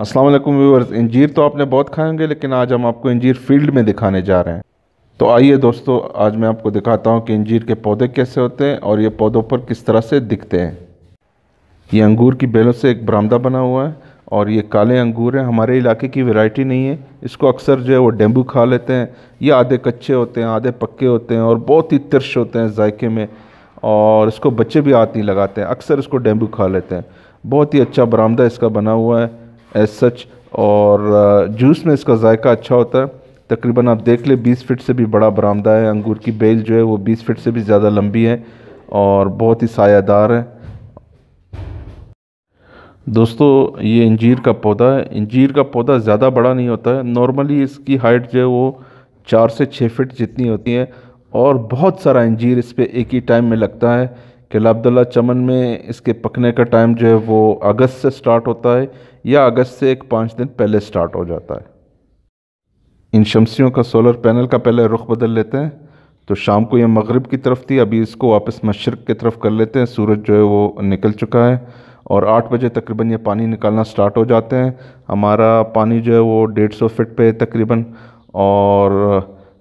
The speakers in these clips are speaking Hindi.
अस्सलाम वालेकुम व्यूअर्स इंजीर तो आपने बहुत होंगे लेकिन आज हम आपको इंजीर फील्ड में दिखाने जा रहे हैं तो आइए दोस्तों आज मैं आपको दिखाता हूँ कि इंजीर के पौधे कैसे होते हैं और ये पौधों पर किस तरह से दिखते हैं ये अंगूर की बेलों से एक बरामदा बना हुआ है और ये काले अंगूर हैं हमारे इलाके की वैरायटी नहीं है इसको अक्सर जो है वो डेम्बू खा लेते हैं ये आधे कच्चे होते हैं आधे पक्के होते हैं और बहुत ही तिरश होते हैं जायके में और इसको बच्चे भी आती लगाते हैं अक्सर इसको डेंबू खा लेते हैं बहुत ही अच्छा बरामदा इसका बना हुआ है एज सच और जूस uh, में इसका जायका अच्छा होता है तकरीबन आप देख लें 20 फिट से भी बड़ा बरामदा है अंगूर की बेल जो है वो 20 फिट से भी ज़्यादा लंबी है और बहुत ही सायादार है दोस्तों ये इंजीर का पौधा है इंजीर का पौधा ज़्यादा बड़ा नहीं होता है नॉर्मली इसकी हाइट जो है वो चार से छः फिट जितनी होती है और बहुत सारा इंजीर इस पर एक ही टाइम में लगता है किला अब्दुल्ला चमन में इसके पकने का टाइम जो है वो अगस्त से स्टार्ट होता है या अगस्त से एक पाँच दिन पहले स्टार्ट हो जाता है इन शमसियों का सोलर पैनल का पहले रुख बदल लेते हैं तो शाम को ये मगरब की तरफ थी अभी इसको वापस मशरक़ की तरफ कर लेते हैं सूरज जो है वो निकल चुका है और आठ बजे तकरीबन ये पानी निकालना स्टार्ट हो जाते हैं हमारा पानी जो है वो डेढ़ सौ फिट पे तकरीबन और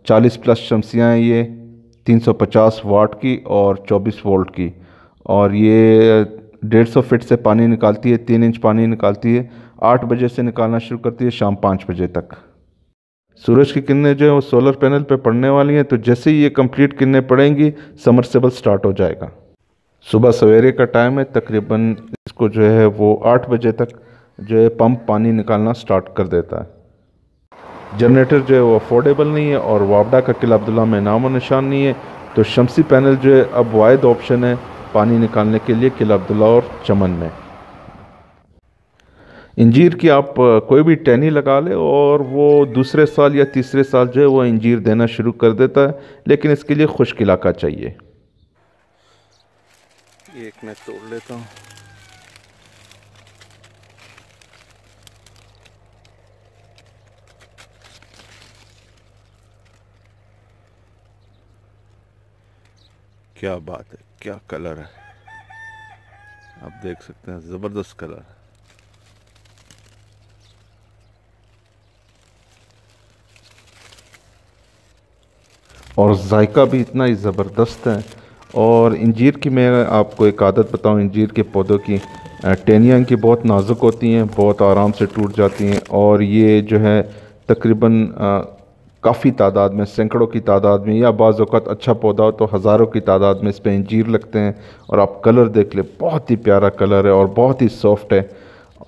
चालीस प्लस शमसियाँ हैं ये 350 वाट की और 24 वोल्ट की और ये डेढ़ सौ फिट से पानी निकालती है तीन इंच पानी निकालती है आठ बजे से निकालना शुरू करती है शाम पाँच बजे तक सूरज की किरणें जो है वो सोलर पैनल पे पड़ने वाली हैं तो जैसे ही ये कंप्लीट किरणें पड़ेंगी समरसेबल स्टार्ट हो जाएगा सुबह सवेरे का टाइम है तकरीबन इसको जो है वो आठ बजे तक जो है पंप पानी निकालना स्टार्ट कर देता है जनरेटर जो है वो अफोर्डेबल नहीं है और वापडा का किला अब्दुल्ला में नामो निशान नहीं है तो शमसी पैनल जो है अब वाद ऑप्शन है पानी निकालने के लिए किला अब्दुल्ला और चमन में इंजीर की आप कोई भी टहनी लगा ले और वो दूसरे साल या तीसरे साल जो है वो इंजीर देना शुरू कर देता है लेकिन इसके लिए खुश्क इलाका चाहिए एक मैं तोड़ लेता हूँ क्या बात है क्या कलर है आप देख सकते हैं ज़बरदस्त कलर है और जायका भी इतना ही ज़बरदस्त है और इंजीर की मैं आपको एक आदत बताऊं इंजीर के पौधों की टेनिया की बहुत नाजुक होती हैं बहुत आराम से टूट जाती हैं और ये जो है तकरीबन काफ़ी तादाद में सैकड़ों की तादाद में या बाज़त अच्छा पौधा हो तो हज़ारों की तादाद में इस पर इंजीर लगते हैं और आप कलर देख ले बहुत ही प्यारा कलर है और बहुत ही सॉफ्ट है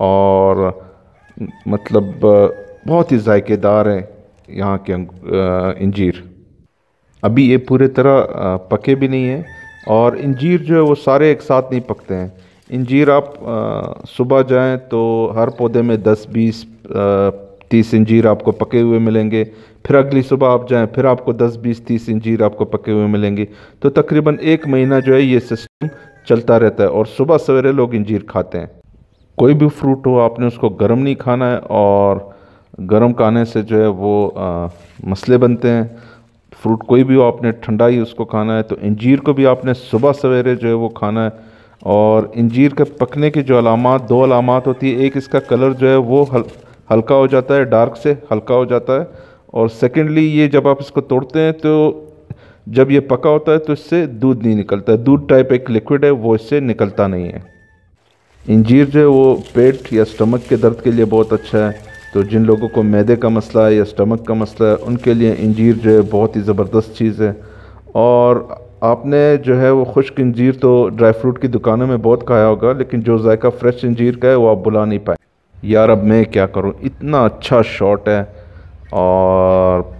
और मतलब बहुत ही ज़ायकेदार हैं यहाँ के इंजीर अभी ये पूरे तरह पके भी नहीं हैं और इंजीर जो है वो सारे एक साथ नहीं पकते हैं इंजीर आप सुबह जाएं तो हर पौधे में 10-20 तीस इंजीर आपको पके हुए मिलेंगे फिर अगली सुबह आप जाएं फिर आपको दस बीस तीस इंजीर आपको पके हुए मिलेंगे तो तकरीबन एक महीना जो है ये सिस्टम चलता रहता है और सुबह सवेरे लोग इंजीर खाते हैं कोई भी फ्रूट हो आपने उसको गर्म नहीं खाना है और गर्म खाने से जो है वो आ, मसले बनते हैं फ्रूट कोई भी हो आपने ठंडा ही उसको खाना है तो इंजीर को भी आपने सुबह सवेरे जो है वो खाना है और इंजीर के पकने की जो अलामत दो अलामत होती है एक इसका कलर जो है वो हल हल्का हो जाता है डार्क से हल्का हो जाता है और सेकेंडली ये जब आप इसको तोड़ते हैं तो जब ये पका होता है तो इससे दूध नहीं निकलता है दूध टाइप एक लिक्विड है वो इससे निकलता नहीं है इंजीर जो है वो पेट या स्टमक के दर्द के लिए बहुत अच्छा है तो जिन लोगों को मैदे का मसला है या स्टमक का मसला है उनके लिए इंजीर जो है बहुत ही ज़बरदस्त चीज़ है और आपने जो है वो खुश्क इंजीर तो ड्राई फ्रूट की दुकानों में बहुत खाया होगा लेकिन जो जायका फ्रेश इंजीर का है वो आप बुला नहीं पाए यार अब मैं क्या करूँ इतना अच्छा शॉट है और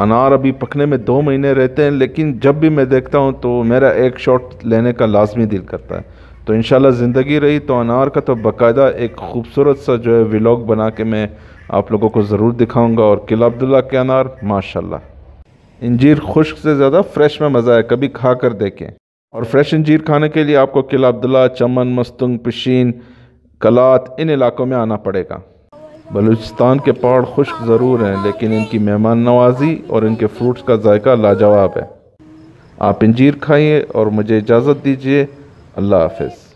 अनार अभी पकने में दो महीने रहते हैं लेकिन जब भी मैं देखता हूँ तो मेरा एक शॉट लेने का लाजमी दिल करता है तो इन ज़िंदगी रही तो अनार का तो बाकायदा एक खूबसूरत सा जो है व्लॉग बना के मैं आप लोगों को ज़रूर दिखाऊंगा और किला अब्दुल्ला के अनार माशाल्लाह इंजीर खुश्क से ज़्यादा फ्रेश में मज़ा है कभी खा कर देखें और फ्रेश इंजीर खाने के लिए आपको किला अब्दुल्ला चमन मस्तुंग पिशीन कलात इन इलाकों में आना पड़ेगा बलूचिस्तान के पहाड़ खुश्क ज़रूर हैं लेकिन इनकी मेहमान नवाजी और इनके फ्रूट्स का जायका लाजवाब है आप इंजीर खाइए और मुझे इजाज़त दीजिए अल्लाह हाफिज़